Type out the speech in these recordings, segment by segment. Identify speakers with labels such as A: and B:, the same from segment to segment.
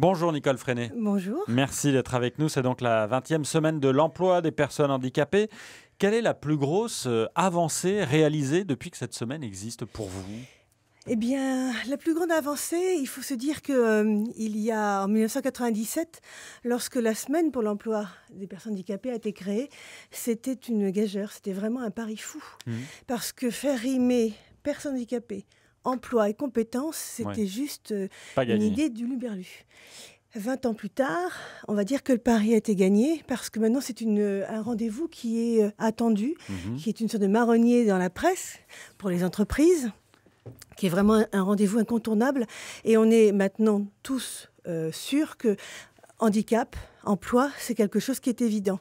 A: Bonjour Nicole Freinet. Bonjour. Merci d'être avec nous. C'est donc la 20e semaine de l'emploi des personnes handicapées. Quelle est la plus grosse euh, avancée réalisée depuis que cette semaine existe pour
B: vous eh bien, la plus grande avancée, il faut se dire qu'il euh, y a en 1997, lorsque la semaine pour l'emploi des personnes handicapées a été créée, c'était une gageure, c'était vraiment un pari fou, mmh. parce que faire rimer personnes handicapées, emploi et compétences, c'était juste euh, une idée du Luberlu. 20 ans plus tard, on va dire que le pari a été gagné parce que maintenant c'est euh, un rendez-vous qui est euh, attendu, mhm. qui est une sorte de marronnier dans la presse pour les entreprises, qui est vraiment un rendez-vous incontournable. Et on est maintenant tous sûrs que handicap, emploi, c'est quelque chose qui est évident.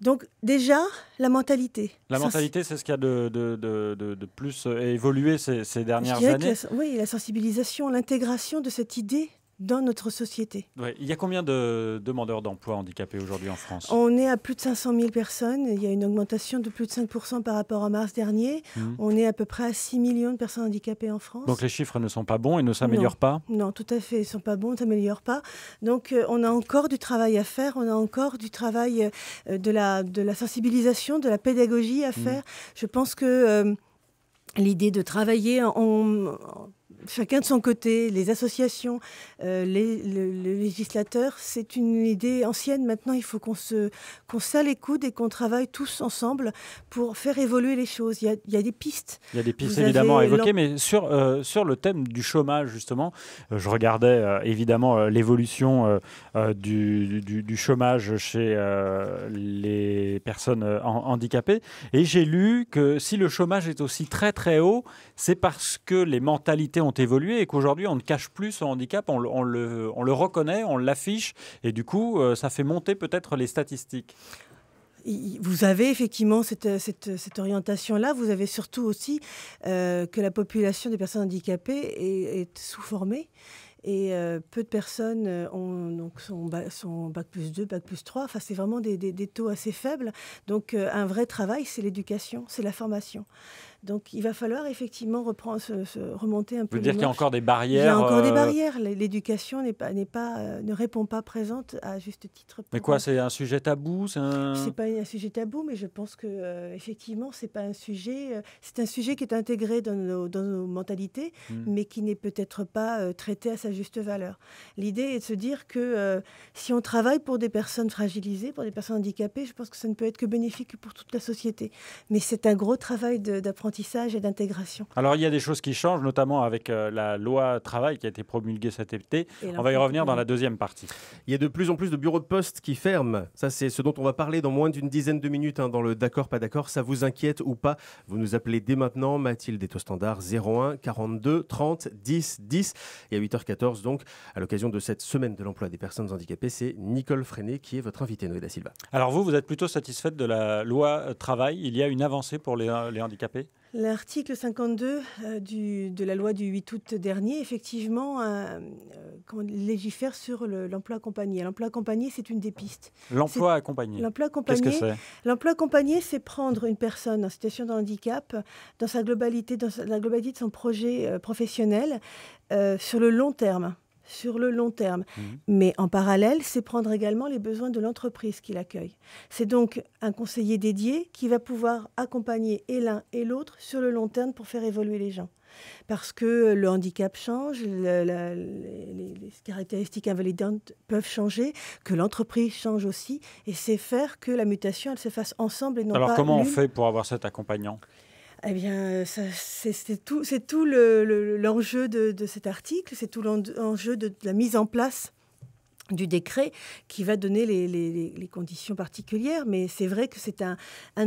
B: Donc déjà, la mentalité. La mentalité,
A: c'est ce qui a de, plus euh, évolué ces, dernières années.
B: oui, la sensibilisation, l'intégration de cette idée dans notre société.
A: Il y a combien de demandeurs d'emploi handicapés aujourd'hui en France On
B: est à plus de 500 000 personnes. Il y a une augmentation de plus de 5% par rapport à mars dernier. Mhm. On est à peu près à 6 millions de personnes handicapées en France. Donc
A: les chiffres ne sont pas bons et ne s'améliorent pas
B: Non, tout à fait. Ils ne sont pas bons, ne s'améliorent pas. Donc euh, on a encore du travail à faire. On a encore du travail euh, de, la, de la sensibilisation, de la pédagogie à mhm. faire. Je pense que euh, l'idée de travailler en chacun de son côté, les associations, euh, les, le, législateur, c'est une idée ancienne. Maintenant, il faut qu'on se qu'on les coudes et qu'on travaille tous ensemble pour faire évoluer les choses. Il y a, des pistes. Il y a des pistes évidemment à évoquer,
A: mais sur, euh, sur le thème du chômage, justement, euh, je regardais évidemment l'évolution du, du, du, chômage chez les personnes handicapées. Et j'ai lu que si le chômage est aussi très très haut, c'est parce que les mentalités ont évolué et qu'aujourd'hui on ne cache plus son handicap, on, le, reconnaît, on l'affiche et du coup euh, ça fait monter peut-être les statistiques
B: vous avez effectivement cette, orientation-là. Vous avez surtout aussi euh, que la population des personnes handicapées est, sous-formée. Et euh, peu de personnes ont donc son, bac plus 2, bac plus 3. Enfin, c'est vraiment des, taux assez faibles. Donc, un vrai travail, c'est l'éducation, c'est la formation. Donc il va falloir effectivement reprendre, se, remonter un peu. Vous dire qu'il y a encore des barrières Il y a encore des euh, barrières. L'éducation n'est pas, n'est pas, euh, ne répond pas présente à juste titre. Mais quoi,
A: c'est un sujet tabou C'est un...
B: pas un sujet tabou, mais je pense que euh, effectivement c'est pas un sujet. c'est un sujet qui est intégré dans nos, mentalités, hmm. mais qui n'est peut-être pas traité à sa juste valeur. L'idée est de se dire que si on travaille pour des personnes fragilisées, pour des personnes handicapées, je pense que ça ne peut être que bénéfique pour toute la société. Mais c'est un gros travail d'apprentissage et d'intégration.
A: Alors il y a des choses qui changent, notamment avec euh, la loi travail qui a été promulguée cet été. On va y revenir dans la deuxième partie. Il y a de plus en plus de bureaux de poste qui ferment. Ça, c'est ce dont on va parler dans moins d'une dizaine de minutes hein, dans le D'accord, pas d'accord. Ça vous inquiète ou pas Vous nous appelez dès maintenant. Mathilde des au standard 01 42 30 10 10. Et à 8h14, donc, à l'occasion de cette semaine de l'emploi des personnes handicapées, c'est Nicole Freinet qui est votre invitée, Noéda Silva. Alors vous, vous êtes plutôt satisfaite de la loi euh, travail. Il y a une avancée pour les euh, handicapés
B: L'article 52 euh, de la loi du 8 août dernier, effectivement, euh, euh, légifère sur l'emploi accompagné. L'emploi accompagné, c'est une des pistes. L'emploi accompagné. L'emploi accompagné. Qu'est-ce que c'est L'emploi accompagné, c'est prendre une personne en situation de handicap dans sa globalité, dans la globalité de son projet professionnel sur le long terme sur le long terme. Mmh. Mais en parallèle, c'est prendre également les besoins de l'entreprise qui l'accueille. C'est donc un conseiller dédié qui va pouvoir accompagner et l'un et l'autre sur le long terme pour faire évoluer les gens. Parce que le handicap change, les, caractéristiques invalidantes peuvent changer, que l'entreprise change aussi, et c'est faire que la mutation elle se fasse ensemble et non pas. Alors comment on fait
A: pour avoir cet accompagnant
B: eh bien, euh, c'est tout, tout l'enjeu de, cet article, c'est tout l'enjeu de la mise en place du décret qui va donner les, conditions particulières. Mais c'est vrai que c'est un,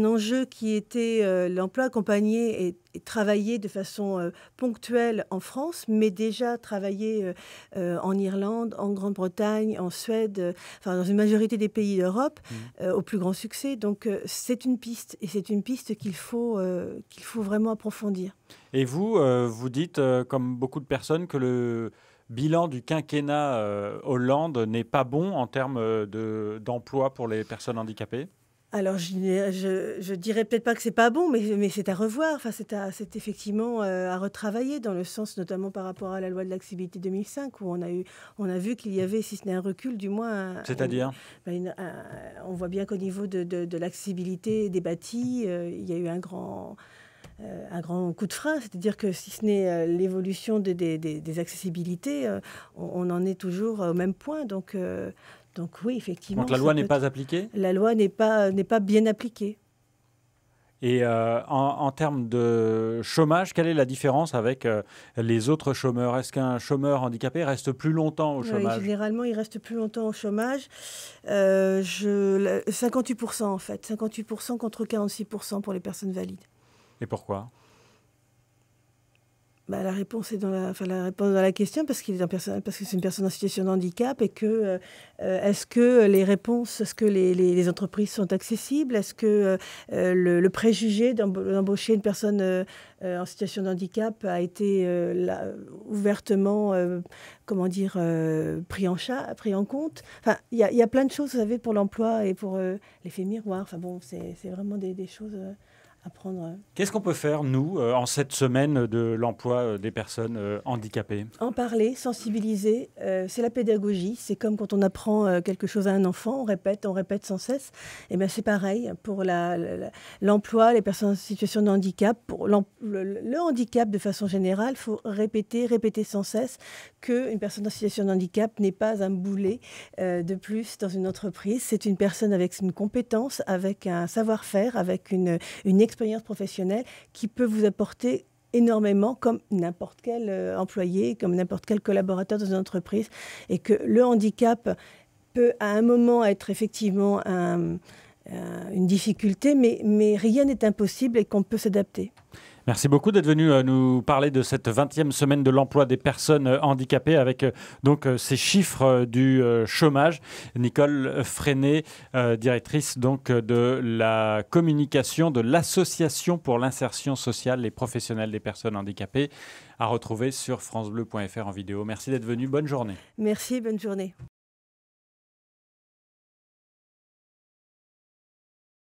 B: enjeu qui était euh, l'emploi accompagné et, travaillé de façon euh, ponctuelle en France, mais déjà travaillé euh, en Irlande, en Grande-Bretagne, en Suède, enfin dans une majorité des pays d'Europe, mmh. au plus grand succès. Donc c'est une piste et c'est une piste qu'il faut, qu'il faut vraiment approfondir.
A: Et vous, vous dites, comme beaucoup de personnes, que le bilan du quinquennat euh, Hollande n'est pas bon en termes euh, d'emploi pour les personnes handicapées
B: alors, je, ne dirais peut-être pas que c'est pas bon, mais, mais c'est à revoir. Enfin, c'est effectivement euh, à retravailler dans le sens, notamment par rapport à la loi de l'accessibilité 2005, où on a eu, on a vu qu'il y avait, si ce n'est un recul, du moins. C'est-à-dire ben, On voit bien qu'au niveau de, de, l'accessibilité des bâtis, il y a eu un grand euh, un grand coup de frein. C'est-à-dire que si ce n'est euh, l'évolution des, accessibilités, euh, on, en est toujours au même point. Donc, donc oui, effectivement. Donc la loi n'est pas appliquée La loi n'est pas, pas bien appliquée.
A: Et en, termes de chômage, quelle est la différence avec les autres chômeurs Est-ce qu'un chômeur handicapé reste plus longtemps au chômage
B: Généralement, il reste plus longtemps au chômage. je, 58% en fait, 58% contre 46% pour les personnes valides. Et pourquoi bah, la réponse est dans la, enfin, la réponse dans la question parce qu'il est un parce que c'est une personne en situation de handicap et que euh, est-ce que les réponses, est-ce que les, les, entreprises sont accessibles, est-ce que euh, le, préjugé d'embaucher une personne euh, en situation de handicap a été ouvertement, comment dire, pris en chat, pris en compte. Enfin, il y, y, a plein de choses, vous savez, pour l'emploi et pour l'effet miroir. Enfin bon, c'est vraiment des, des choses. Euh.
A: Qu'est-ce qu'on peut faire, nous, euh, en cette semaine de l'emploi euh, des personnes handicapées
B: En parler, sensibiliser, c'est la pédagogie. C'est comme quand on apprend quelque chose à un enfant, on répète, on répète sans cesse. Et eh bien c'est pareil pour l'emploi, les personnes en situation de handicap, pour le, handicap de façon générale, il faut répéter, répéter sans cesse qu'une personne en situation de handicap n'est pas un boulet de plus dans une entreprise. C'est une personne avec une compétence, avec un savoir-faire, avec une, une expérience expérience professionnelle qui peut vous apporter énormément comme n'importe quel euh, employé, comme n'importe quel collaborateur dans une entreprise, et que le handicap peut à un moment être effectivement euh, une difficulté, mais rien n'est impossible et qu'on peut s'adapter.
A: Merci beaucoup d'être venu euh, nous parler de cette 20e semaine de l'emploi des personnes euh, handicapées avec euh, donc ces chiffres du chômage. Nicole Freinet, directrice donc de la communication de l'Association pour l'insertion sociale et professionnelle des personnes handicapées, à retrouver sur francebleu.fr en vidéo. Merci d'être venu. Bonne journée.
B: Merci, bonne journée.